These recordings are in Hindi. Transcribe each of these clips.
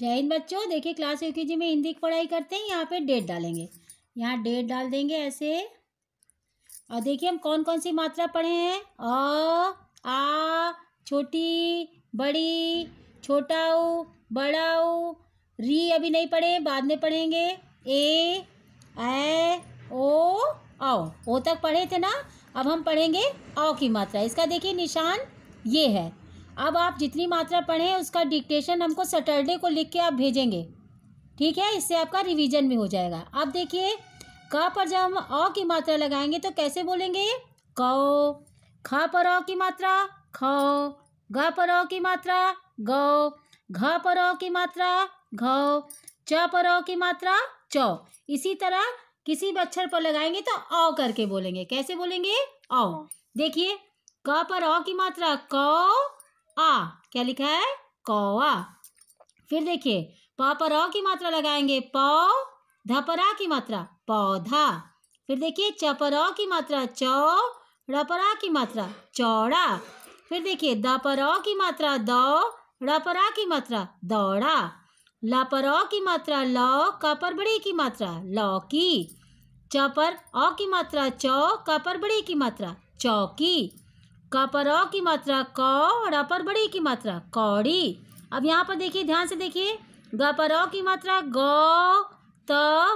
जय हिंद बच्चों देखिए क्लास यू जी में हिंदी की पढ़ाई करते हैं यहाँ पे डेट डालेंगे यहाँ डेट डाल देंगे ऐसे और देखिए हम कौन कौन सी मात्रा पढ़े हैं अ आ छोटी बड़ी बड़ा बड़ाऊ री अभी नहीं पढ़े बाद में पढ़ेंगे ए ऐ ओ औ ओ तक पढ़े थे ना अब हम पढ़ेंगे औ की मात्रा इसका देखिए निशान ये है अब आप जितनी मात्रा पढ़ें उसका डिक्टेशन हमको सैटरडे को लिख के आप भेजेंगे ठीक है इससे आपका रिवीजन भी हो जाएगा अब देखिए क पर जब हम अ की मात्रा लगाएंगे तो कैसे बोलेंगे कौ ख पर अ की मात्रा ख ग पर अ की मात्रा ग घ पर अ की मात्रा घ च पर अ की मात्रा चौ इसी तरह किसी भी अक्षर पर लगाएंगे तो औ करके बोलेंगे कैसे बोलेंगे औ देखिए क पर अ की मात्रा कौ क्या लिखा है कौवा फिर देखिए प की मात्रा लगाएंगे पौ धपरा की मात्रा पौधा फिर देखिए च की मात्रा चौ रपरा की मात्रा चौड़ा फिर देखिए द की मात्रा दौ रपरा की मात्रा दौड़ा ल की मात्रा लौ कपर बड़ी की मात्रा लौकी चपर ओ अ की मात्रा चौ कपर बड़ी की मात्रा चौकी क पर की मात्रा क और अ पर बड़ी की मात्रा कौड़ी अब यहाँ पर देखिए ध्यान से देखिए ग पर की मात्रा गौ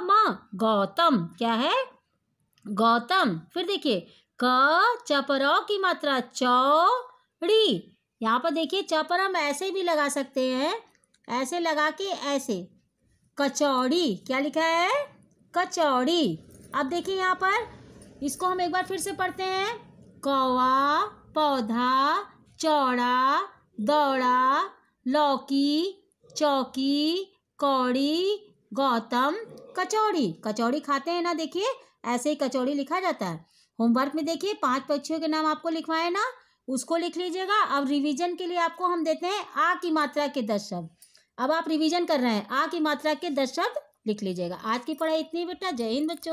म गौतम क्या है गौतम फिर देखिए क च पर की मात्रा चौड़ी यहाँ पर देखिए च पर हम ऐसे भी लगा सकते हैं ऐसे लगा के ऐसे कचौड़ी क्या लिखा है कचौड़ी अब देखिए यहाँ पर इसको हम एक बार फिर से पढ़ते हैं कौवा पौधा चौड़ा दौड़ा लौकी चौकी कौड़ी गौतम कचौड़ी कचौड़ी खाते हैं ना देखिए ऐसे ही कचौड़ी लिखा जाता है होमवर्क में देखिए पांच पक्षियों के नाम आपको लिखवाए ना उसको लिख लीजिएगा अब रिवीजन के लिए आपको हम देते हैं आ की मात्रा के दस शब्द अब आप रिवीजन कर रहे हैं आ की मात्रा के दस शब्द लिख लीजिएगा आज की पढ़ाई इतनी बेटा जय हिंद बच्चों